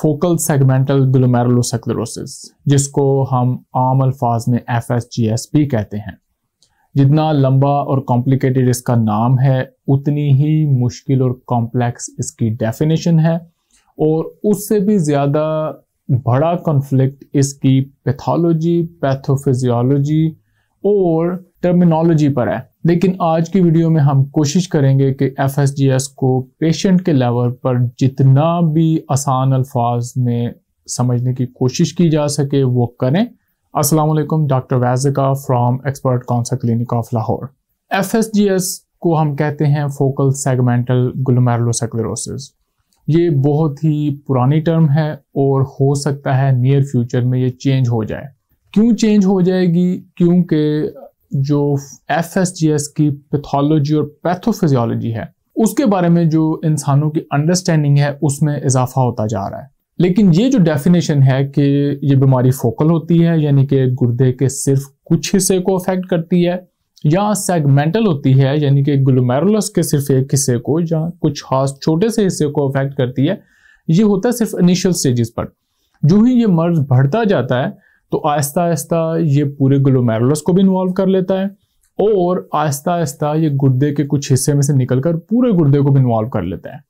focal segmental ग्लोमेरुलोसेक्लोरोसिस जिसको हम आम अल्फाज में एफ एस जी एस भी कहते हैं जितना लंबा और कॉम्प्लिकेटेड इसका नाम है उतनी ही मुश्किल और कॉम्प्लेक्स इसकी डेफिनेशन है और उससे भी ज़्यादा बड़ा कॉन्फ्लिक्ट इसकी पैथोलॉजी पैथोफिजियोलॉजी और टर्मिनोलॉजी पर है लेकिन आज की वीडियो में हम कोशिश करेंगे कि एफ को पेशेंट के लेवल पर जितना भी आसान अल्फाज में समझने की कोशिश की जा सके वो करें अस्सलाम वालेकुम डॉक्टर वैजिका फ्रॉम एक्सपर्ट कॉन्सा क्लिनिक ऑफ लाहौर एफ को हम कहते हैं फोकल सेगमेंटल ग्लोमेरुलोसेक्लोरोसिस ये बहुत ही पुरानी टर्म है और हो सकता है नियर फ्यूचर में ये चेंज हो जाए क्यों चेंज हो जाएगी क्योंकि जो एफ एस जी एस की पैथोलॉजी और पैथोफिजियोलॉजी है उसके बारे में जो इंसानों की अंडरस्टैंडिंग है उसमें इजाफा होता जा रहा है लेकिन ये जो डेफिनेशन है कि ये बीमारी फोकल होती है यानी कि गुर्दे के सिर्फ कुछ हिस्से को अफेक्ट करती है या सेगमेंटल होती है यानी कि ग्लोमेरुलस के सिर्फ एक हिस्से को या कुछ खास छोटे से हिस्से को अफेक्ट करती है ये होता है सिर्फ इनिशियल स्टेजेस पर जो ही ये मर्ज बढ़ता जाता है तो आहिस्ता आहिस्ता ये पूरे ग्लोमेरुलस को भी इन्वॉल्व कर लेता है और आहिस्ता आहिस्ता ये गुर्दे के कुछ हिस्से में से निकलकर पूरे गुर्दे को भी इन्वॉल्व कर लेता है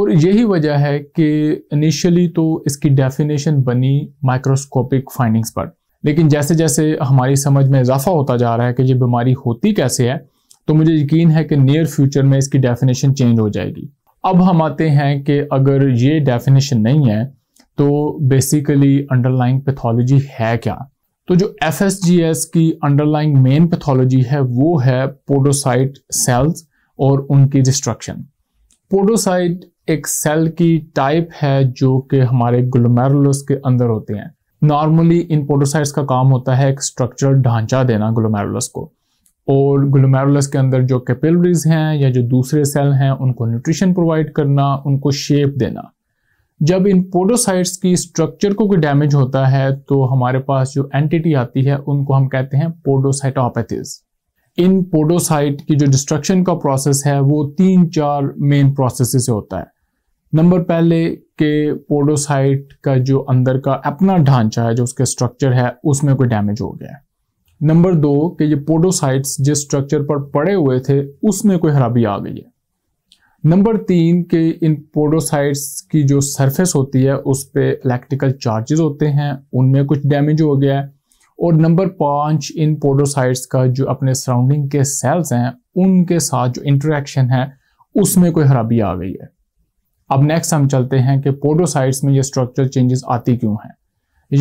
और यही वजह है कि इनिशियली तो इसकी डेफिनेशन बनी माइक्रोस्कोपिक फाइंडिंग्स पर लेकिन जैसे जैसे हमारी समझ में इजाफा होता जा रहा है कि ये बीमारी होती कैसे है तो मुझे यकीन है कि नियर फ्यूचर में इसकी डेफिनेशन चेंज हो जाएगी अब हम आते हैं कि अगर ये डेफिनेशन नहीं है तो बेसिकली अंडरलाइंग पैथोलॉजी है क्या तो जो एफ की अंडरलाइंग मेन पैथोलॉजी है वो है पोडोसाइट सेल्स और उनकी डिस्ट्रक्शन पोडोसाइट एक सेल की टाइप है जो कि हमारे ग्लोमेरुलस के अंदर होते हैं नॉर्मली इन पोडोसाइट्स का काम होता है एक स्ट्रक्चरल ढांचा देना ग्लोमेरुलस को और ग्लोमेरुलस के अंदर जो कैपिलरीज हैं या जो दूसरे सेल हैं उनको न्यूट्रिशन प्रोवाइड करना उनको शेप देना जब इन पोडोसाइट्स की स्ट्रक्चर को कोई डैमेज होता है तो हमारे पास जो एंटिटी आती है उनको हम कहते हैं पोडोसाइटोपैथीज इन पोडोसाइट की जो डिस्ट्रक्शन का प्रोसेस है वो तीन चार मेन प्रोसेस से होता है नंबर पहले के पोडोसाइट का जो अंदर का अपना ढांचा है जो उसके स्ट्रक्चर है उसमें कोई डैमेज हो गया है नंबर दो कि ये पोडोसाइट्स जिस स्ट्रक्चर पर पड़े हुए थे उसमें कोई खराबी आ गई है नंबर तीन के इन पोडोसाइट्स की जो सरफेस होती है उस पर इलेक्ट्रिकल चार्जेस होते हैं उनमें कुछ डैमेज हो गया है और नंबर पाँच इन पोडोसाइट्स का जो अपने सराउंडिंग के सेल्स हैं उनके साथ जो इंटरेक्शन है उसमें कोई खराबी आ गई है अब नेक्स्ट हम चलते हैं कि पोडोसाइट्स में ये स्ट्रक्चरल चेंजेस आती क्यों हैं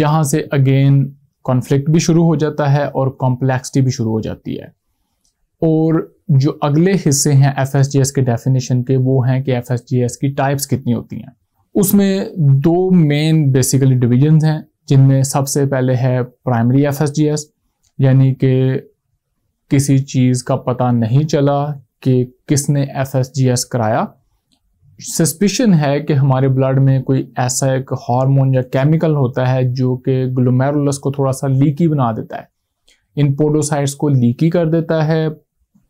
यहाँ से अगेन कॉन्फ्लिक्ट भी शुरू हो जाता है और कॉम्प्लेक्सिटी भी शुरू हो जाती है और जो अगले हिस्से हैं एफ के डेफिनेशन के वो हैं कि एफ की टाइप्स कितनी होती हैं उसमें दो मेन बेसिकली डिविजन हैं जिनमें सबसे पहले है प्राइमरी एफ यानी कि किसी चीज़ का पता नहीं चला कि किसने एफ कराया सस्पिशन है कि हमारे ब्लड में कोई ऐसा एक हार्मोन या केमिकल होता है जो कि ग्लोमेरुलस को थोड़ा सा लीकी बना देता है इन पोडोसाइट्स को लीकी कर देता है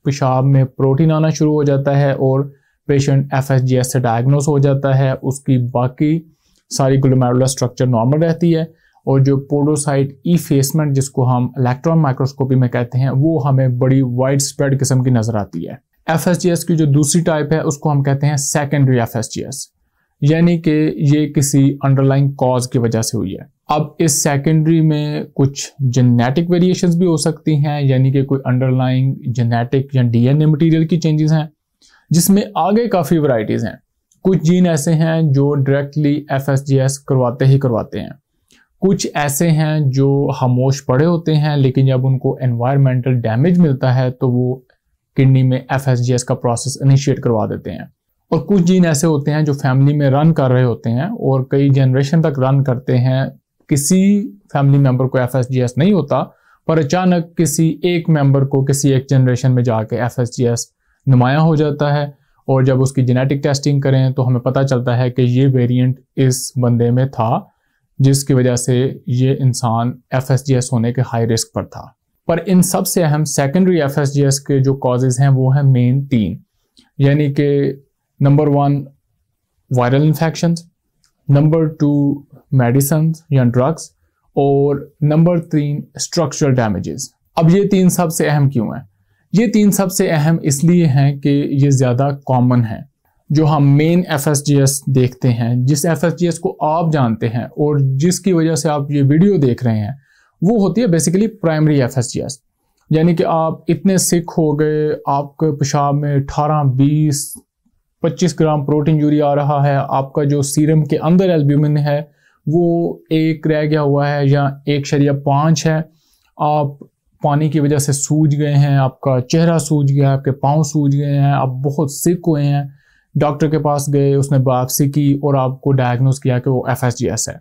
पेशाब में प्रोटीन आना शुरू हो जाता है और पेशेंट एफ से डायग्नोस हो जाता है उसकी बाकी सारी ग्लोमेरुलर स्ट्रक्चर नॉर्मल रहती है और जो पोडोसाइट फेसमेंट जिसको हम इलेक्ट्रॉन माइक्रोस्कोपी में कहते हैं वो हमें बड़ी वाइड स्प्रेड किस्म की नज़र आती है एफ की जो दूसरी टाइप है उसको हम कहते हैं सेकेंडरी एफ यानी कि ये किसी अंडरलाइंग कॉज की वजह से हुई है अब इस सेकेंडरी में कुछ जेनेटिक वेरिएशंस भी हो सकती हैं यानी कि कोई अंडरलाइंग जेनेटिक या डीएनए मटेरियल की चेंजेस हैं जिसमें आगे काफ़ी वैरायटीज़ हैं कुछ जीन ऐसे हैं जो डायरेक्टली एफ करवाते ही करवाते हैं कुछ ऐसे हैं जो खामोश पड़े होते हैं लेकिन जब उनको एनवायरमेंटल डैमेज मिलता है तो वो किडनी में एफ का प्रोसेस इनिशिएट करवा देते हैं और कुछ जीन ऐसे होते हैं जो फैमिली में रन कर रहे होते हैं और कई जनरेशन तक रन करते हैं किसी फैमिली मेंबर को एफ नहीं होता पर अचानक किसी एक मेंबर को किसी एक जनरेशन में जाके एफ नुमाया हो जाता है और जब उसकी जेनेटिक टेस्टिंग करें तो हमें पता चलता है कि ये वेरिएंट इस बंदे में था जिसकी वजह से ये इंसान एफ होने के हाई रिस्क पर था पर इन सबसे अहम सेकेंडरी एफ के जो कॉजेज़ हैं वो हैं मेन तीन यानी कि number one viral infection number two medicine या ड्रग्स और नंबर तीन स्ट्रक्चरल डैमेजेस अब ये तीन सबसे अहम क्यों हैं ये तीन सबसे अहम इसलिए हैं कि ये ज़्यादा कॉमन हैं जो हम मेन एफ देखते हैं जिस एफ को आप जानते हैं और जिसकी वजह से आप ये वीडियो देख रहे हैं वो होती है बेसिकली प्राइमरी एफ यानी कि आप इतने सिक हो गए आपके पेशाब में अठारह बीस पच्चीस ग्राम प्रोटीन यूरिया आ रहा है आपका जो सीरम के अंदर एल्ब्यूमिन है वो एक रह गया हुआ है या एक शरिया पाँच है आप पानी की वजह से सूज गए हैं आपका चेहरा सूज गया आपके पाँव सूज गए हैं आप बहुत सिक हुए हैं डॉक्टर के पास गए उसने वापसी की और आपको डायग्नोज किया कि वो एफ है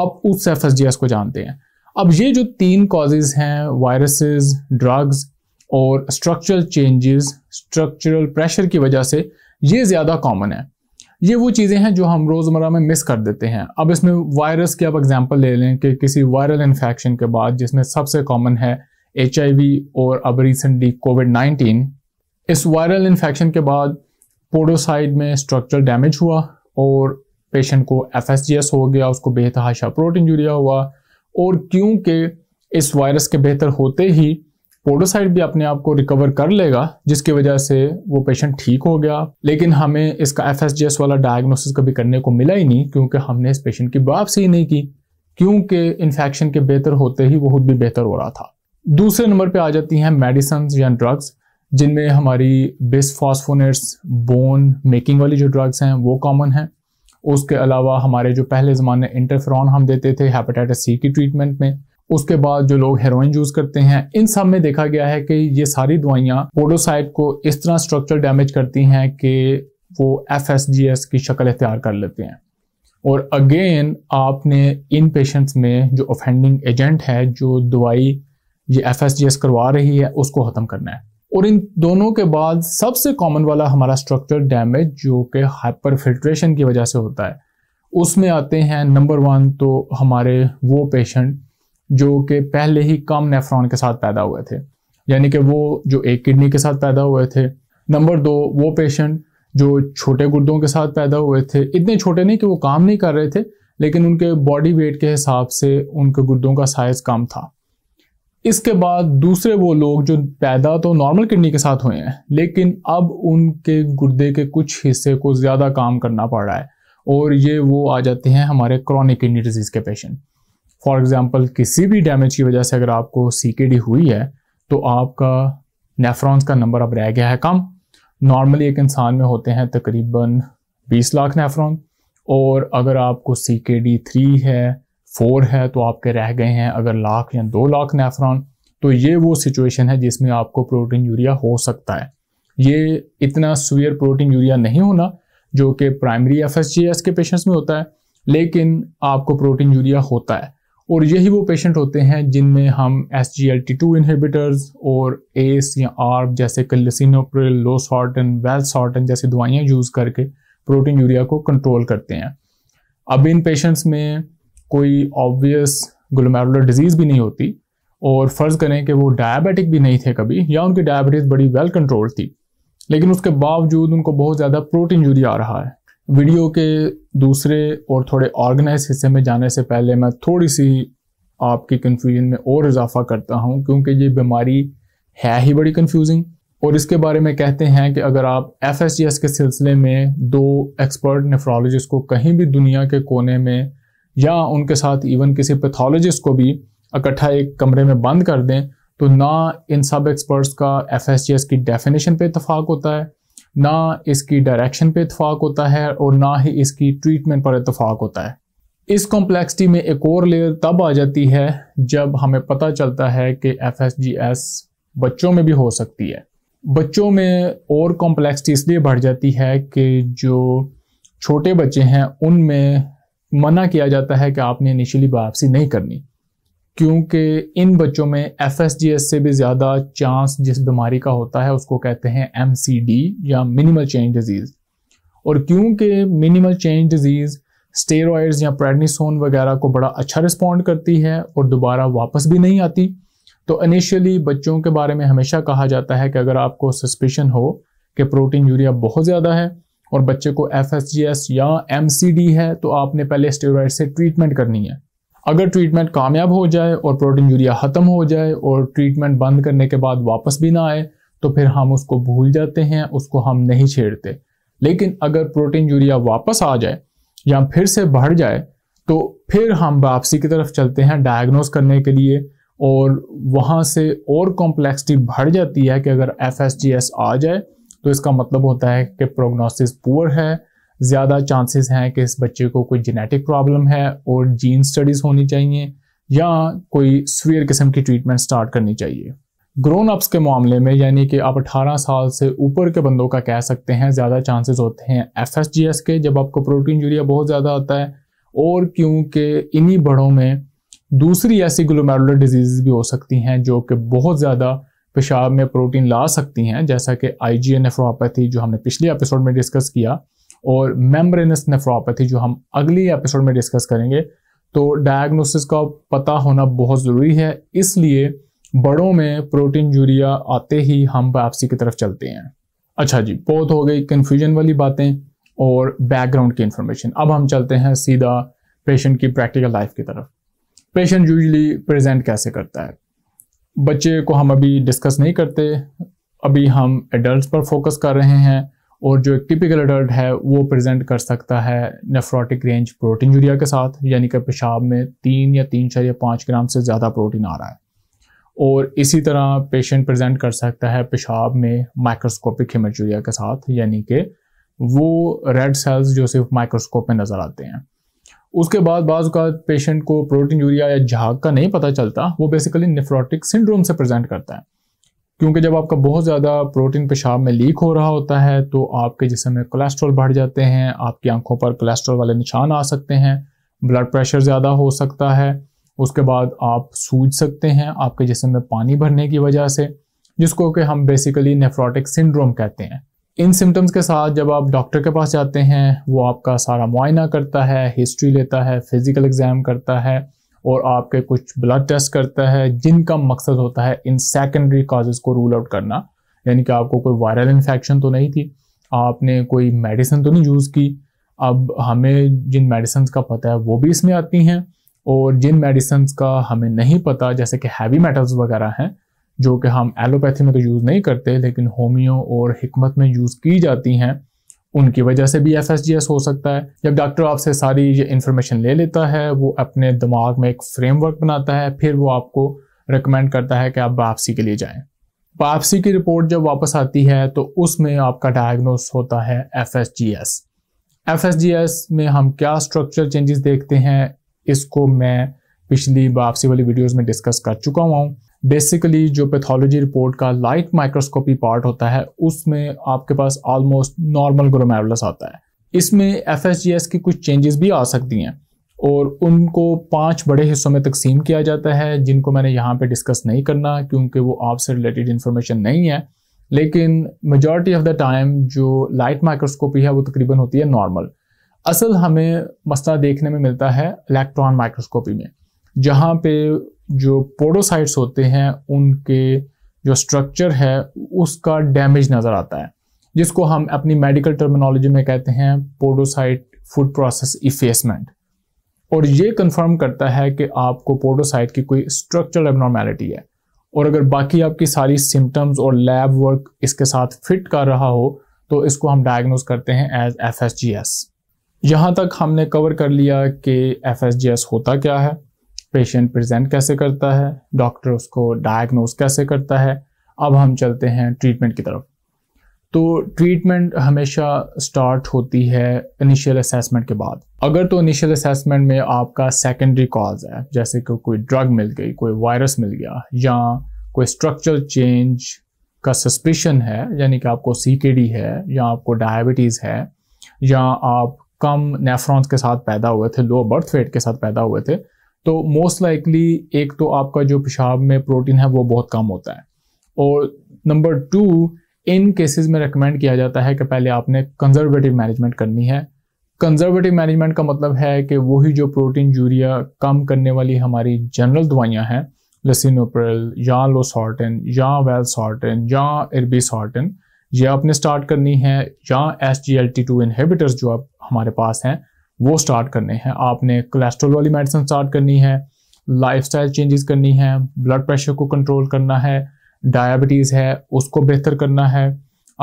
आप उस एफ को जानते हैं अब ये जो तीन कॉजेज हैं वायरसेस ड्रग्स और स्ट्रक्चरल चेंजेस स्ट्रक्चरल प्रेशर की वजह से ये ज़्यादा कॉमन है ये वो चीज़ें हैं जो हम रोज़मर्रा में मिस कर देते हैं अब इसमें वायरस की आप एग्जांपल ले लें कि किसी वायरल इन्फेक्शन के बाद जिसमें सबसे कॉमन है एच और अब रिसेंटली कोविड नाइन्टीन इस वायरल इन्फेक्शन के बाद पोडोसाइड में स्ट्रक्चरल डैमेज हुआ और पेशेंट को एफ हो गया उसको बेतहाशा प्रोटीन यूरिया हुआ और क्योंकि इस वायरस के बेहतर होते ही पोडोसाइट भी अपने आप को रिकवर कर लेगा जिसकी वजह से वो पेशेंट ठीक हो गया लेकिन हमें इसका एफ वाला डायग्नोसिस कभी करने को मिला ही नहीं क्योंकि हमने इस पेशेंट की वापसी ही नहीं की क्योंकि इन्फेक्शन के बेहतर होते ही वो खुद भी बेहतर हो रहा था दूसरे नंबर पे आ जाती हैं मेडिसन या ड्रग्स जिनमें हमारी बिसफॉस्फोनेट्स बोन मेकिंग वाली जो ड्रग्स हैं वो कॉमन हैं उसके अलावा हमारे जो पहले ज़माने इंटरफ्रॉन हम देते थे हेपेटाइटिस सी की ट्रीटमेंट में उसके बाद जो लोग हेरोइन यूज करते हैं इन सब में देखा गया है कि ये सारी दवाइयाँ पोडोसाइट को इस तरह स्ट्रक्चर डैमेज करती हैं कि वो एफ की शक्ल इख्तियार कर लेते हैं और अगेन आपने इन पेशेंट्स में जो ऑफेंडिंग एजेंट है जो दवाई ये एफ करवा रही है उसको ख़त्म करना है और इन दोनों के बाद सबसे कॉमन वाला हमारा स्ट्रक्चर डैमेज जो कि हाइपर फिल्ट्रेशन की वजह से होता है उसमें आते हैं नंबर वन तो हमारे वो पेशेंट जो कि पहले ही कम नेफ्रॉन के साथ पैदा हुए थे यानी कि वो जो एक किडनी के साथ पैदा हुए थे नंबर दो वो पेशेंट जो छोटे गुर्दों के साथ पैदा हुए थे इतने छोटे नहीं कि वो काम नहीं कर रहे थे लेकिन उनके बॉडी वेट के हिसाब से उनके गुर्दों का साइज कम था इसके बाद दूसरे वो लोग जो पैदा तो नॉर्मल किडनी के साथ हुए हैं लेकिन अब उनके गुर्दे के कुछ हिस्से को ज़्यादा काम करना पड़ रहा है और ये वो आ जाते हैं हमारे क्रॉनिक किडनी डिजीज़ के पेशेंट फॉर एग्जाम्पल किसी भी डैमेज की वजह से अगर आपको सी हुई है तो आपका नेफ्रॉन्स का नंबर अब रह गया है कम नॉर्मली एक इंसान में होते हैं तकरीबन 20 लाख नेफ्रॉन और अगर आपको सी के डी थ्री है फोर है तो आपके रह गए हैं अगर लाख या दो लाख नेफ्रॉन तो ये वो सिचुएशन है जिसमें आपको प्रोटीन यूरिया हो सकता है ये इतना सुयर प्रोटीन यूरिया नहीं होना जो कि प्राइमरी एफ के पेशेंट्स में होता है लेकिन आपको प्रोटीन यूरिया होता है और यही वो पेशेंट होते हैं जिनमें हम S G L T two inhibitors और एस या आर्ब जैसे कलिसिनोप्रिल लोसॉर्टन वेल्सॉर्टन जैसी दवाइयाँ यूज़ करके प्रोटीन यूरिया को कंट्रोल करते हैं अब इन पेशेंट्स में कोई ऑब्वियस ग्लोमेरुलर डिजीज़ भी नहीं होती और फ़र्ज़ करें कि वो डायबिटिक भी नहीं थे कभी या उनकी डायबिटीज़ बड़ी वेल कंट्रोल थी लेकिन उसके बावजूद उनको बहुत ज़्यादा प्रोटीन यूरिया आ रहा है वीडियो के दूसरे और थोड़े ऑर्गेनाइज हिस्से में जाने से पहले मैं थोड़ी सी आपकी कन्फ्यूजन में और इजाफा करता हूँ क्योंकि ये बीमारी है ही बड़ी कन्फ्यूजिंग और इसके बारे में कहते हैं कि अगर आप एफ के सिलसिले में दो एक्सपर्ट नेफ्रोलॉजिस्ट को कहीं भी दुनिया के कोने में या उनके साथ इवन किसी पैथोलॉजिस्ट को भी इकट्ठा एक कमरे में बंद कर दें तो ना इन सब एक्सपर्ट्स का एफ की डेफिनेशन पे इतफाक़ होता है ना इसकी डायरेक्शन पे इतफाक होता है और ना ही इसकी ट्रीटमेंट पर इतफाक होता है इस कॉम्प्लेक्सिटी में एक और लेयर तब आ जाती है जब हमें पता चलता है कि एफ बच्चों में भी हो सकती है बच्चों में और कॉम्प्लेक्सिटी इसलिए बढ़ जाती है कि जो छोटे बच्चे हैं उनमें मना किया जाता है कि आपने इनिशियली बायोप्सी नहीं करनी क्योंकि इन बच्चों में एफ से भी ज़्यादा चांस जिस बीमारी का होता है उसको कहते हैं एम या मिनिमल चेंज डिजीज़ और क्योंकि मिनिमल चेंज डिजीज़ स्टेरॉयड्स या प्रेडनिसोन वगैरह को बड़ा अच्छा रिस्पॉन्ड करती है और दोबारा वापस भी नहीं आती तो इनिशियली बच्चों के बारे में हमेशा कहा जाता है कि अगर आपको सस्पेशन हो कि प्रोटीन यूरिया बहुत ज़्यादा है और बच्चे को एफ या एम है तो आपने पहले स्टेरॉयड से ट्रीटमेंट करनी है अगर ट्रीटमेंट कामयाब हो जाए और प्रोटीन यूरिया ख़त्म हो जाए और ट्रीटमेंट बंद करने के बाद वापस भी ना आए तो फिर हम उसको भूल जाते हैं उसको हम नहीं छेड़ते लेकिन अगर प्रोटीन यूरिया वापस आ जाए या फिर से बढ़ जाए तो फिर हम वापसी की तरफ चलते हैं डायग्नोस करने के लिए और वहाँ से और कॉम्प्लेक्सिटी बढ़ जाती है कि अगर एफ आ जाए तो इसका मतलब होता है कि प्रोग्नोसिस पुअर है ज़्यादा चांसेस हैं कि इस बच्चे को कोई जेनेटिक प्रॉब्लम है और जीन स्टडीज़ होनी चाहिए या कोई स्वीयर किस्म की ट्रीटमेंट स्टार्ट करनी चाहिए ग्रोन अप्स के मामले में यानी कि आप 18 साल से ऊपर के बंदों का कह सकते हैं ज़्यादा चांसेस होते हैं एफ के जब आपको प्रोटीन यूरिया बहुत ज़्यादा आता है और क्योंकि इन्हीं बड़ों में दूसरी ऐसी ग्लोमेरुलर डिजीज़ भी हो सकती हैं जो कि बहुत ज़्यादा पेशाब में प्रोटीन ला सकती हैं जैसा कि आई जी नेफ्रोपैथी जो हमने पिछले एपिसोड में डिस्कस किया और मेम्ब्रेनस नेफ्रोपैथी जो हम अगले एपिसोड में डिस्कस करेंगे तो डायग्नोसिस का पता होना बहुत ज़रूरी है इसलिए बड़ों में प्रोटीन यूरिया आते ही हम वापसी की तरफ चलते हैं अच्छा जी बहुत हो गई कन्फ्यूजन वाली बातें और बैकग्राउंड की इन्फॉर्मेशन अब हम चलते हैं सीधा पेशेंट की प्रैक्टिकल लाइफ की तरफ पेशेंट यूजली प्रेजेंट कैसे करता है बच्चे को हम अभी डिस्कस नहीं करते अभी हम एडल्ट पर फोकस कर रहे हैं और जो एक टिपिकल अडल्ट है वो प्रेजेंट कर सकता है नेफ्रोटिक रेंज प्रोटीन यूरिया के साथ यानी कि पेशाब में तीन या तीन चार या पाँच ग्राम से ज़्यादा प्रोटीन आ रहा है और इसी तरह पेशेंट प्रेजेंट कर सकता है पेशाब में माइक्रोस्कोपिक यूरिया के साथ यानी कि वो रेड सेल्स जो सिर्फ माइक्रोस्कोप में नज़र आते हैं उसके बाद बाज़ पेशेंट को प्रोटीन यूरिया या झाग का नहीं पता चलता वो बेसिकली नेफ्रोटिक सिंड्रोम से प्रेजेंट करता है क्योंकि जब आपका बहुत ज़्यादा प्रोटीन पेशाब में लीक हो रहा होता है तो आपके जिसम में कोलेस्ट्रॉल बढ़ जाते हैं आपकी आंखों पर कोलेस्ट्रॉल वाले निशान आ सकते हैं ब्लड प्रेशर ज़्यादा हो सकता है उसके बाद आप सूझ सकते हैं आपके जिसम में पानी भरने की वजह से जिसको कि हम बेसिकली नेफ्रोटिक सिंड्रोम कहते हैं इन सिम्टम्स के साथ जब आप डॉक्टर के पास जाते हैं वो आपका सारा मुआयना करता है हिस्ट्री लेता है फिज़िकल एग्ज़ाम करता है और आपके कुछ ब्लड टेस्ट करता है जिनका मकसद होता है इन सेकेंडरी काजेज़ को रूल आउट करना यानी कि आपको कोई वायरल इन्फेक्शन तो नहीं थी आपने कोई मेडिसिन तो नहीं यूज़ की अब हमें जिन मेडिसन्स का पता है वो भी इसमें आती हैं और जिन मेडिसन्स का हमें नहीं पता जैसे कि हैवी मेटल्स वगैरह हैं जो कि हम एलोपैथी में तो यूज़ नहीं करते लेकिन होमियो और हिकमत में यूज़ की जाती हैं उनकी वजह से भी एफ हो सकता है जब डॉक्टर आपसे सारी ये इन्फॉर्मेशन ले लेता है वो अपने दिमाग में एक फ्रेमवर्क बनाता है फिर वो आपको रिकमेंड करता है कि आप वापसी के लिए जाएं वापसी की रिपोर्ट जब वापस आती है तो उसमें आपका डायग्नोस होता है एफ एफ में हम क्या स्ट्रक्चर चेंजेस देखते हैं इसको मैं पिछली वापसी वाली वीडियोस में डिस्कस कर चुका हुआ हूँ बेसिकली जो पैथोलॉजी रिपोर्ट का लाइट माइक्रोस्कोपी पार्ट होता है उसमें आपके पास ऑलमोस्ट नॉर्मल ग्रोमेवलस आता है इसमें एफ की कुछ चेंजेस भी आ सकती हैं और उनको पांच बड़े हिस्सों में तकसीम किया जाता है जिनको मैंने यहाँ पे डिस्कस नहीं करना क्योंकि वो आपसे रिलेटेड इन्फॉर्मेशन नहीं है लेकिन मेजॉरिटी ऑफ द टाइम जो लाइट माइक्रोस्कोपी है वो तकरीबन होती है नॉर्मल असल हमें मसला देखने में मिलता है इलेक्ट्रॉन माइक्रोस्कोपी में जहाँ पे जो पोडोसाइट्स होते हैं उनके जो स्ट्रक्चर है उसका डैमेज नज़र आता है जिसको हम अपनी मेडिकल टर्मिनोलॉजी में कहते हैं पोडोसाइट फूड प्रोसेस इफेसमेंट और ये कंफर्म करता है कि आपको पोडोसाइट की कोई स्ट्रक्चरल एबनॉर्मेलिटी है और अगर बाकी आपकी सारी सिम्टम्स और लैब वर्क इसके साथ फिट कर रहा हो तो इसको हम डायग्नोज करते हैं as F S G S यहाँ तक हमने कवर कर लिया कि एफ एस जी एस होता क्या है पेशेंट प्रेजेंट कैसे करता है डॉक्टर उसको डायग्नोस कैसे करता है अब हम चलते हैं ट्रीटमेंट की तरफ तो ट्रीटमेंट हमेशा स्टार्ट होती है इनिशियल असेसमेंट के बाद अगर तो इनिशियल असेसमेंट में आपका सेकेंडरी कॉज है जैसे कि कोई ड्रग मिल गई कोई वायरस मिल गया या कोई स्ट्रक्चरल चेंज का सस्पेशन है यानी कि आपको सी है या आपको डायबिटीज़ है या आप कम नेफ्रॉन्स के साथ पैदा हुए थे लो बर्थ वेट के साथ पैदा हुए थे तो मोस्ट लाइकली एक तो आपका जो पेशाब में प्रोटीन है वो बहुत कम होता है और नंबर टू इन केसेस में रिकमेंड किया जाता है कि पहले आपने कंजर्वेटिव मैनेजमेंट करनी है कंजर्वेटिव मैनेजमेंट का मतलब है कि वही जो प्रोटीन यूरिया कम करने वाली हमारी जनरल दवाइयाँ हैं लसिनोप्रल या लोसॉर्टन या सॉर्टन या सॉर्टन ये आपने स्टार्ट करनी है या S G L T two inhibitors जो आप हमारे पास हैं वो स्टार्ट करने हैं आपने कोलेस्ट्रोल वाली मेडिसिन स्टार्ट करनी है स्टाइल चेंजेस करनी है ब्लड प्रेशर को कंट्रोल करना है डायबिटीज़ है उसको बेहतर करना है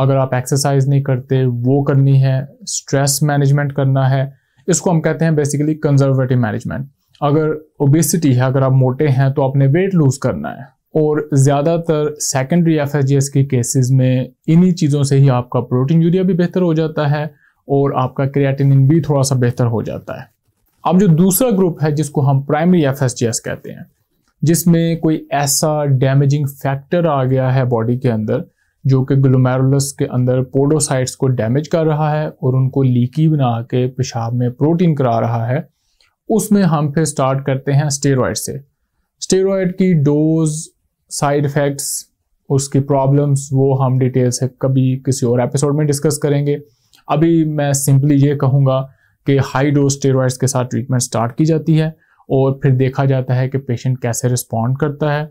अगर आप एक्सरसाइज नहीं करते वो करनी है स्ट्रेस मैनेजमेंट करना है इसको हम कहते हैं बेसिकली कंजर्वेटिव मैनेजमेंट अगर ओबेसिटी है अगर आप मोटे हैं तो आपने वेट लूज करना है और ज़्यादातर सेकेंडरी एफ के केसेस में इन्हीं चीज़ों से ही आपका प्रोटीन यूरिया भी बेहतर हो जाता है और आपका क्रिएटिनिन भी थोड़ा सा बेहतर हो जाता है अब जो दूसरा ग्रुप है जिसको हम प्राइमरी एफ कहते हैं जिसमें कोई ऐसा डैमेजिंग फैक्टर आ गया है बॉडी के अंदर जो कि ग्लोमेरुलस के अंदर पोडोसाइट्स को डैमेज कर रहा है और उनको लीकी बना के पेशाब में प्रोटीन करा रहा है उसमें हम फिर स्टार्ट करते हैं स्टेरॉयड से स्टेरॉयड की डोज साइड इफ़ेक्ट्स उसकी प्रॉब्लम्स वो हम डिटेल से कभी किसी और एपिसोड में डिस्कस करेंगे अभी मैं सिंपली ये कहूँगा कि हाई डोज स्टेरॉइड्स के साथ ट्रीटमेंट स्टार्ट की जाती है और फिर देखा जाता है कि पेशेंट कैसे रिस्पॉन्ड करता है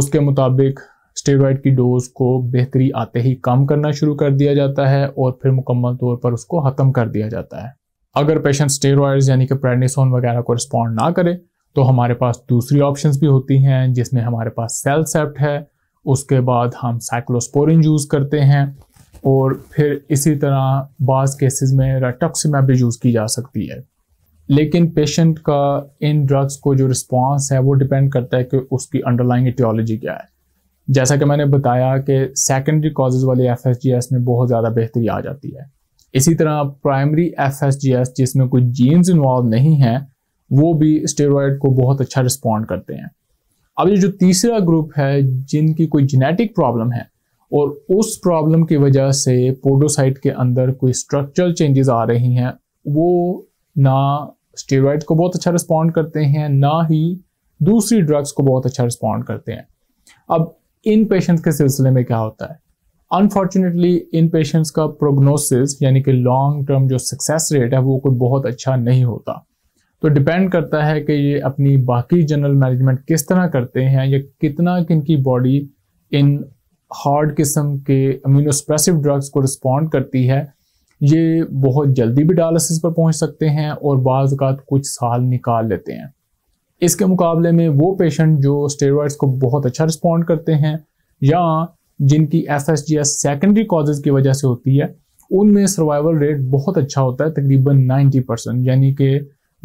उसके मुताबिक स्टेरॉइड की डोज को बेहतरी आते ही कम करना शुरू कर दिया जाता है और फिर मुकम्मल तौर पर उसको ख़त्म कर दिया जाता है अगर पेशेंट स्टेरॉइड्स यानी कि प्रेडनिसोन वगैरह को रिस्पॉन्ड ना करे तो हमारे पास दूसरी ऑप्शंस भी होती हैं जिसमें हमारे पास सेल सेप्ट है उसके बाद हम साइक्लोस्पोरिन यूज़ करते हैं और फिर इसी तरह बाज़ केसेस में रटक्समैप भी यूज़ की जा सकती है लेकिन पेशेंट का इन ड्रग्स को जो रिस्पांस है वो डिपेंड करता है कि उसकी अंडरलाइंग एटियोलॉजी क्या है जैसा कि मैंने बताया कि सेकेंडरी कॉजेज़ वाले एफ में बहुत ज़्यादा बेहतरी आ जाती है इसी तरह प्राइमरी एफ जिसमें कोई जीन्स इन्वॉल्व नहीं है वो भी स्टेरॉयड को बहुत अच्छा रिस्पॉन्ड करते हैं अब ये जो तीसरा ग्रुप है जिनकी कोई जेनेटिक प्रॉब्लम है और उस प्रॉब्लम की वजह से पोडोसाइट के अंदर कोई स्ट्रक्चरल चेंजेस आ रही हैं वो ना स्टेरॉइड को बहुत अच्छा रिस्पॉन्ड करते हैं ना ही दूसरी ड्रग्स को बहुत अच्छा रिस्पॉन्ड करते हैं अब इन पेशेंट्स के सिलसिले में क्या होता है अनफॉर्चुनेटली इन पेशेंट्स का प्रोग्नोसिस यानी कि लॉन्ग टर्म जो सक्सेस रेट है वो कोई बहुत अच्छा नहीं होता तो डिपेंड करता है कि ये अपनी बाकी जनरल मैनेजमेंट किस तरह करते हैं या कितना किनकी बॉडी इन हार्ड किस्म के अम्यूनोसप्रेसिव ड्रग्स को रिस्पॉन्ड करती है ये बहुत जल्दी भी डायलिसिस पर पहुंच सकते हैं और बाज़ात कुछ साल निकाल लेते हैं इसके मुकाबले में वो पेशेंट जो स्टेरॉइड्स को बहुत अच्छा रिस्पॉन्ड करते हैं या जिनकी F S G S secondary causes की वजह से होती है उनमें सर्वाइवल रेट बहुत अच्छा होता है तकरीबन 90 परसेंट यानी कि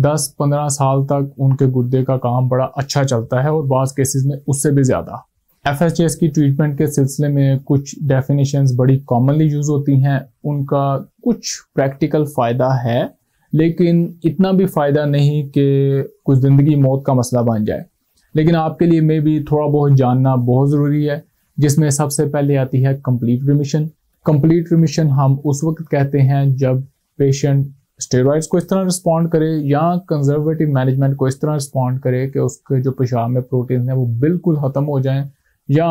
10-15 साल तक उनके गुर्दे का काम बड़ा अच्छा चलता है और बाज़ केसेस में उससे भी ज़्यादा एफ की ट्रीटमेंट के सिलसिले में कुछ डेफिनेशंस बड़ी कॉमनली यूज़ होती हैं उनका कुछ प्रैक्टिकल फ़ायदा है लेकिन इतना भी फ़ायदा नहीं कि कुछ ज़िंदगी मौत का मसला बन जाए लेकिन आपके लिए मे भी थोड़ा बहुत जानना बहुत ज़रूरी है जिसमें सबसे पहले आती है कंप्लीट रिमिशन कंप्लीट रिमिशन हम उस वक्त कहते हैं जब पेशेंट स्टेरॉइड्स को इस तरह रिस्पॉन्ड करे या कंजर्वेटिव मैनेजमेंट को इस तरह रिस्पॉन्ड करे कि उसके जो पेशाब में प्रोटीन हैं वो बिल्कुल ख़त्म हो जाएं या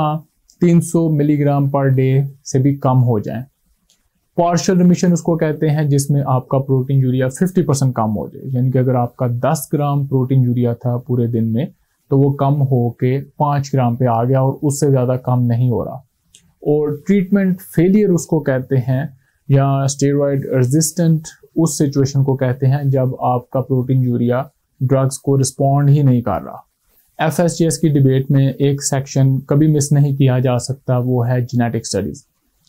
300 मिलीग्राम पर डे से भी कम हो जाए पार्शल रिमिशन उसको कहते हैं जिसमें आपका प्रोटीन यूरिया 50 परसेंट कम हो जाए यानी कि अगर आपका 10 ग्राम प्रोटीन यूरिया था पूरे दिन में तो वो कम हो के पाँच ग्राम पे आ गया और उससे ज़्यादा कम नहीं हो रहा और ट्रीटमेंट फेलियर उसको कहते हैं या स्टेरॉयड रेजिस्टेंट उस सिचुएशन को कहते हैं जब आपका प्रोटीन यूरिया ड्रग्स को रिस्पॉन्ड ही नहीं कर रहा एफ की डिबेट में एक सेक्शन कभी मिस नहीं किया जा सकता वो है जेनेटिक स्टडीज़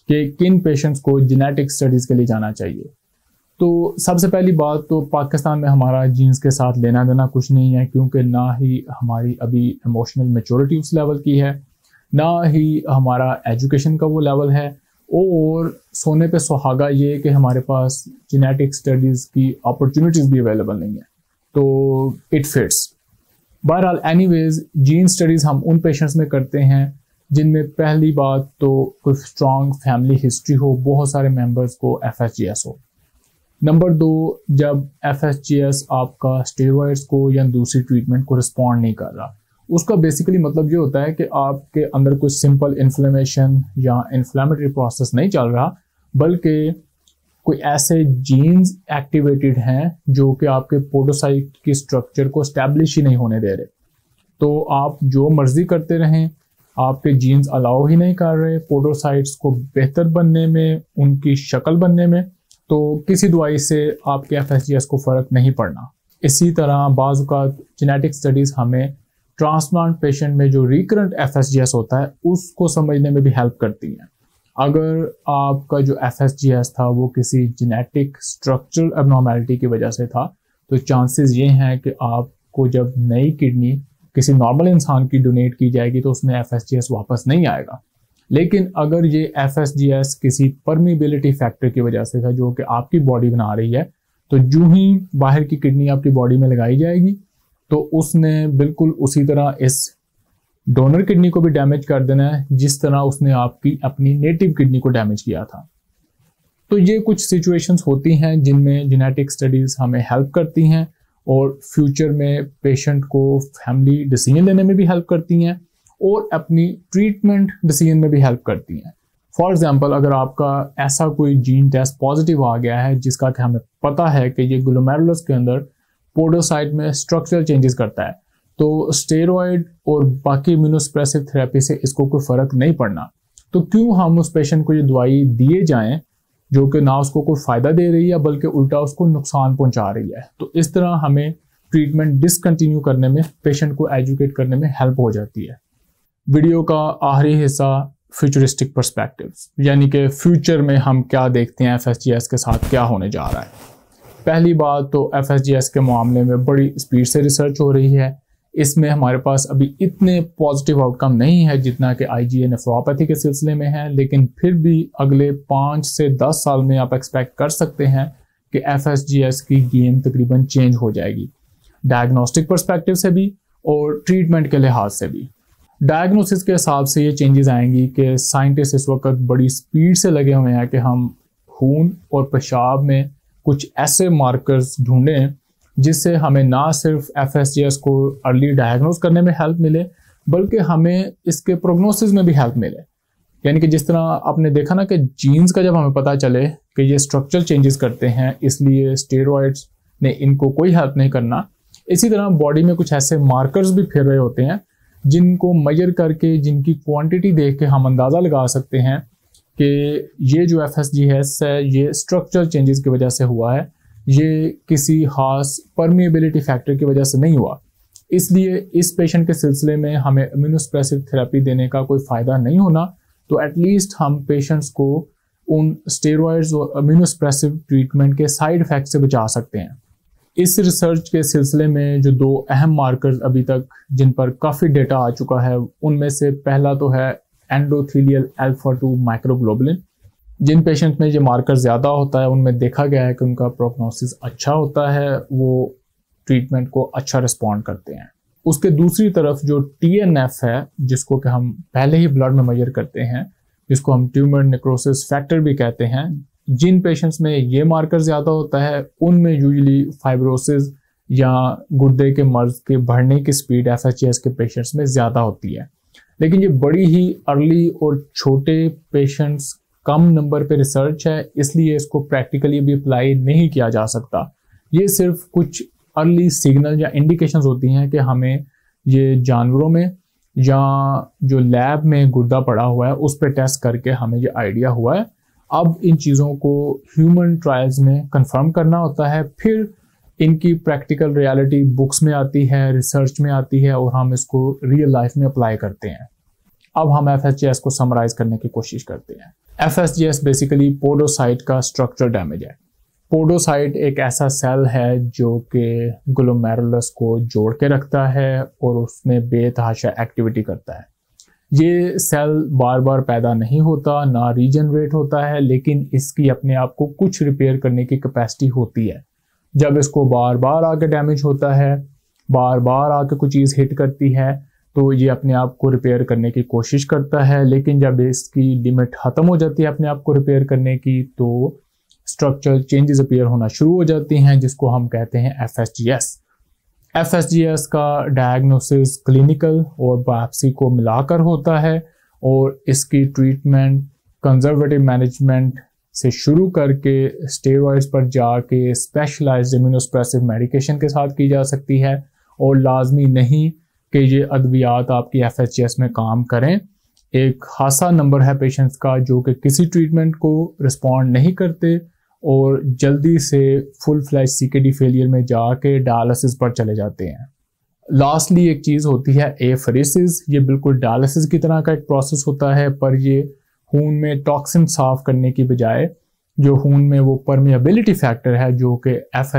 कि किन पेशेंट्स को जेनेटिक स्टडीज़ के लिए जाना चाहिए तो सबसे पहली बात तो पाकिस्तान में हमारा जीन्स के साथ लेना देना कुछ नहीं है क्योंकि ना ही हमारी अभी इमोशनल मेचोरिटी उस लेवल की है ना ही हमारा एजुकेशन का वो लेवल है और सोने पे सुहागा ये कि हमारे पास जेनेटिक स्टडीज़ की अपॉर्चुनिटीज़ भी अवेलेबल नहीं है तो इट फिट्स बहरहाल एनी वेज जीन स्टडीज़ हम उन पेशेंट्स में करते हैं जिनमें पहली बात तो कोई स्ट्रॉन्ग फैमिली हिस्ट्री हो बहुत सारे मेंबर्स को एफ हो नंबर दो जब एफ आपका स्टेरॉइड्स को या दूसरी ट्रीटमेंट को रिस्पॉन्ड नहीं कर रहा उसका बेसिकली मतलब ये होता है कि आपके अंदर कोई सिंपल इन्फ्लेमेशन या इन्फ्लामेटरी प्रोसेस नहीं चल रहा बल्कि कोई ऐसे जीन्स एक्टिवेटेड हैं जो कि आपके पोडोसाइट की स्ट्रक्चर को स्टैब्लिश ही नहीं होने दे रहे तो आप जो मर्जी करते रहें आपके जीन्स अलाउ ही नहीं कर रहे पोडोसाइट्स को बेहतर बनने में उनकी शक्ल बनने में तो किसी दवाई से आपके एफ को फ़र्क नहीं पड़ना इसी तरह बाज़ात जेनेटिक स्टडीज़ हमें ट्रांसप्लांट पेशेंट में जो रिकरेंट एफ होता है उसको समझने में भी हेल्प करती हैं अगर आपका जो एफ था वो किसी जेनेटिक स्ट्रक्चरल एबनॉर्मेलिटी की वजह से था तो चांसेस ये हैं कि आपको जब नई किडनी किसी नॉर्मल इंसान की डोनेट की जाएगी तो उसमें एफ वापस नहीं आएगा लेकिन अगर ये एफ किसी परमिबिलिटी फैक्टर की वजह से था जो कि आपकी बॉडी बना रही है तो जो ही बाहर की किडनी आपकी बॉडी में लगाई जाएगी तो उसने बिल्कुल उसी तरह इस डोनर किडनी को भी डैमेज कर देना है जिस तरह उसने आपकी अपनी नेटिव किडनी को डैमेज किया था तो ये कुछ सिचुएशंस होती हैं जिनमें जेनेटिक स्टडीज हमें हेल्प करती हैं और फ्यूचर में पेशेंट को फैमिली डिसीजन लेने में भी हेल्प करती हैं और अपनी ट्रीटमेंट डिसीजन में भी हेल्प करती हैं फॉर एग्जाम्पल अगर आपका ऐसा कोई जीन टेस्ट पॉजिटिव आ गया है जिसका कि हमें पता है कि ये ग्लोमेरुलस के अंदर पोडोसाइट में स्ट्रक्चरल चेंजेस करता है तो स्टेरॉयड और बाकी इम्यूनोसप्रेसिव थेरेपी से इसको कोई फ़र्क नहीं पड़ना तो क्यों हम उस पेशेंट को ये दवाई दिए जाएं जो कि ना उसको कोई फ़ायदा दे रही है बल्कि उल्टा उसको नुकसान पहुंचा रही है तो इस तरह हमें ट्रीटमेंट डिसकंटिन्यू करने में पेशेंट को एजुकेट करने में हेल्प हो जाती है वीडियो का आखिरी हिस्सा फ्यूचरिस्टिक परस्पेक्टिव यानी कि फ्यूचर में हम क्या देखते हैं एफ के साथ क्या होने जा रहा है पहली बात तो एफ के मामले में बड़ी स्पीड से रिसर्च हो रही है इसमें हमारे पास अभी इतने पॉजिटिव आउटकम नहीं है जितना कि आई जी नेफ्रोपैथी के सिलसिले में है लेकिन फिर भी अगले पाँच से दस साल में आप एक्सपेक्ट कर सकते हैं कि एफ की गेम तकरीबन चेंज हो जाएगी डायग्नोस्टिक परस्पेक्टिव से भी और ट्रीटमेंट के लिहाज से भी डायग्नोसिस के हिसाब से ये चेंजेस आएंगी कि साइंटिस्ट इस वक्त बड़ी स्पीड से लगे हुए हैं कि हम खून और पेशाब में कुछ ऐसे मार्कर्स ढूंढें जिससे हमें ना सिर्फ एफ एस जी एस को अर्ली डायग्नोज करने में हेल्प मिले बल्कि हमें इसके प्रोग्नोसिस में भी हेल्प मिले यानी कि जिस तरह आपने देखा ना कि जीन्स का जब हमें पता चले कि ये स्ट्रक्चरल चेंजेस करते हैं इसलिए स्टेरॉइड्स ने इनको कोई हेल्प नहीं करना इसी तरह बॉडी में कुछ ऐसे मार्कर्स भी फिर रहे होते हैं जिनको मैयर करके जिनकी क्वांटिटी देख के हम अंदाज़ा लगा सकते हैं कि ये जो एफ एस जी है ये स्ट्रक्चरल चेंजेस की वजह से हुआ है ये किसी खास परमिएबिलिटी फैक्टर की वजह से नहीं हुआ इसलिए इस पेशेंट के सिलसिले में हमें इम्यूनोस्प्रेसिव थेरेपी देने का कोई फ़ायदा नहीं होना तो एटलीस्ट हम पेशेंट्स को उन स्टेरॉयड्स और इम्यूनोस्प्रेसिव ट्रीटमेंट के साइड इफ़ेक्ट से बचा सकते हैं इस रिसर्च के सिलसिले में जो दो अहम मार्कर्स अभी तक जिन पर काफ़ी डेटा आ चुका है उनमें से पहला तो है एंडोथीलियल एल्फा टू माइक्रोग्लोबलिन जिन पेशेंट में ये मार्कर ज़्यादा होता है उनमें देखा गया है कि उनका प्रोग्नोसिस अच्छा होता है वो ट्रीटमेंट को अच्छा रिस्पॉन्ड करते हैं उसके दूसरी तरफ जो टी है जिसको कि हम पहले ही ब्लड में मेजर करते हैं जिसको हम ट्यूमर निक्रोसिस फैक्टर भी कहते हैं जिन पेशेंट्स में ये मार्कर ज़्यादा होता है उनमें यूजली फाइब्रोसिस या गुर्दे के मर्ज के बढ़ने की स्पीड एफ के पेशेंट्स में ज़्यादा होती है लेकिन ये बड़ी ही अर्ली और छोटे पेशेंट्स कम नंबर पे रिसर्च है इसलिए इसको प्रैक्टिकली अभी अप्लाई नहीं किया जा सकता ये सिर्फ कुछ अर्ली सिग्नल या इंडिकेशंस होती हैं कि हमें ये जानवरों में या जो लैब में गुर्दा पड़ा हुआ है उस पर टेस्ट करके हमें ये आइडिया हुआ है अब इन चीज़ों को ह्यूमन ट्रायल्स में कंफर्म करना होता है फिर इनकी प्रैक्टिकल रियलिटी बुक्स में आती है रिसर्च में आती है और हम इसको रियल लाइफ में अप्लाई करते हैं अब हम एफ को समराइज करने की कोशिश करते हैं F S G S basically podocyte का स्ट्रक्चर डैमेज है पोडोसाइट एक ऐसा सेल है जो कि ग्लोमेरुलस को जोड़ के रखता है और उसमें बेतहाशा एक्टिविटी करता है ये सेल बार बार पैदा नहीं होता ना रीजनरेट होता है लेकिन इसकी अपने आप को कुछ रिपेयर करने की कैपेसिटी होती है जब इसको बार बार आके डैमेज होता है बार बार आके कुछ चीज़ हिट करती है तो ये अपने आप को रिपेयर करने की कोशिश करता है लेकिन जब इसकी लिमिट ख़त्म हो जाती है अपने आप को रिपेयर करने की तो स्ट्रक्चरल चेंजेस अपेयर होना शुरू हो जाती हैं जिसको हम कहते हैं F S G S F S G S का डायग्नोसिस क्लिनिकल और बायोप्सी को मिलाकर होता है और इसकी ट्रीटमेंट कंजर्वेटिव मैनेजमेंट से शुरू करके स्टेरॉइड्स पर जाके स्पेशलाइज्ड इम्यूनोस्प्रेसिव मेडिकेशन के साथ की जा सकती है और लाजमी नहीं कि ये अद्वियात आपकी एफ में काम करें एक खासा नंबर है पेशेंट्स का जो कि किसी ट्रीटमेंट को रिस्पॉन्ड नहीं करते और जल्दी से फुल फ्लैश डी फेलियर में जाके डायलिसिस पर चले जाते हैं लास्टली एक चीज़ होती है एफरेसिस ये बिल्कुल डायलिसिस की तरह का एक प्रोसेस होता है पर ये खून में टॉक्सिन साफ करने की बजाय जो खून में वो परमिबिलिटी फैक्टर है जो कि एफ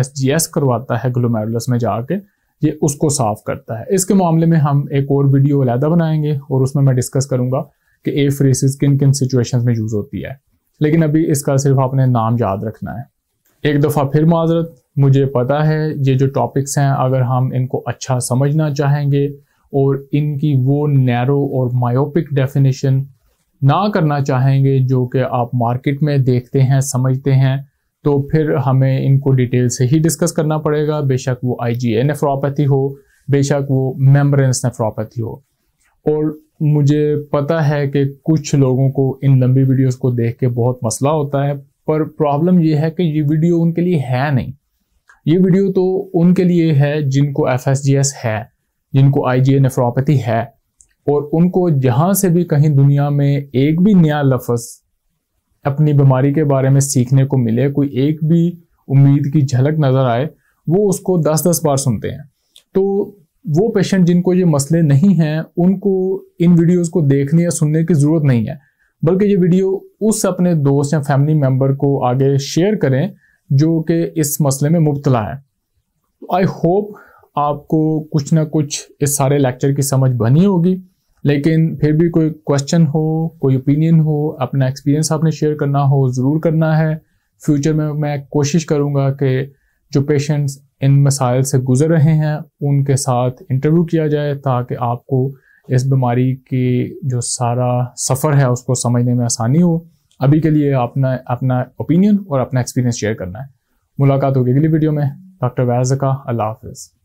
करवाता है ग्लोमेरुलस में जाके ये उसको साफ करता है इसके मामले में हम एक और वीडियो अलहदा बनाएंगे और उसमें मैं डिस्कस करूंगा कि ए फ्रेसिस किन किन सिचुएशंस में यूज़ होती है लेकिन अभी इसका सिर्फ आपने नाम याद रखना है एक दफ़ा फिर माजरत मुझे पता है ये जो टॉपिक्स हैं अगर हम इनको अच्छा समझना चाहेंगे और इनकी वो नैरो और मायोपिक डेफिनेशन ना करना चाहेंगे जो कि आप मार्केट में देखते हैं समझते हैं तो फिर हमें इनको डिटेल से ही डिस्कस करना पड़ेगा बेशक वो आई जी ए नेफ्रोपैथी हो बेशक वो मेम्ब्रेंस नेफ्रोपैथी हो और मुझे पता है कि कुछ लोगों को इन लंबी वीडियोस को देख के बहुत मसला होता है पर प्रॉब्लम ये है कि ये वीडियो उनके लिए है नहीं ये वीडियो तो उनके लिए है जिनको एफ है जिनको आई जी ए नेफ्रोपैथी है और उनको जहाँ से भी कहीं दुनिया में एक भी नया लफ्ज़ अपनी बीमारी के बारे में सीखने को मिले कोई एक भी उम्मीद की झलक नज़र आए वो उसको दस दस बार सुनते हैं तो वो पेशेंट जिनको ये मसले नहीं हैं उनको इन वीडियोस को देखने या सुनने की ज़रूरत नहीं है बल्कि ये वीडियो उस अपने दोस्त या फैमिली मेम्बर को आगे शेयर करें जो कि इस मसले में मुबतला है आई होप आपको कुछ ना कुछ इस सारे लेक्चर की समझ बनी होगी लेकिन फिर भी कोई क्वेश्चन हो कोई ओपिनियन हो अपना एक्सपीरियंस आपने शेयर करना हो ज़रूर करना है फ्यूचर में मैं कोशिश करूँगा कि जो पेशेंट्स इन मसाइल से गुज़र रहे हैं उनके साथ इंटरव्यू किया जाए ताकि आपको इस बीमारी की जो सारा सफ़र है उसको समझने में आसानी हो अभी के लिए अपना अपना ओपिनियन और अपना एक्सपीरियंस शेयर करना है मुलाकात होगी अगली वीडियो में डॉक्टर वैज़ का अल्लाह हाफिज़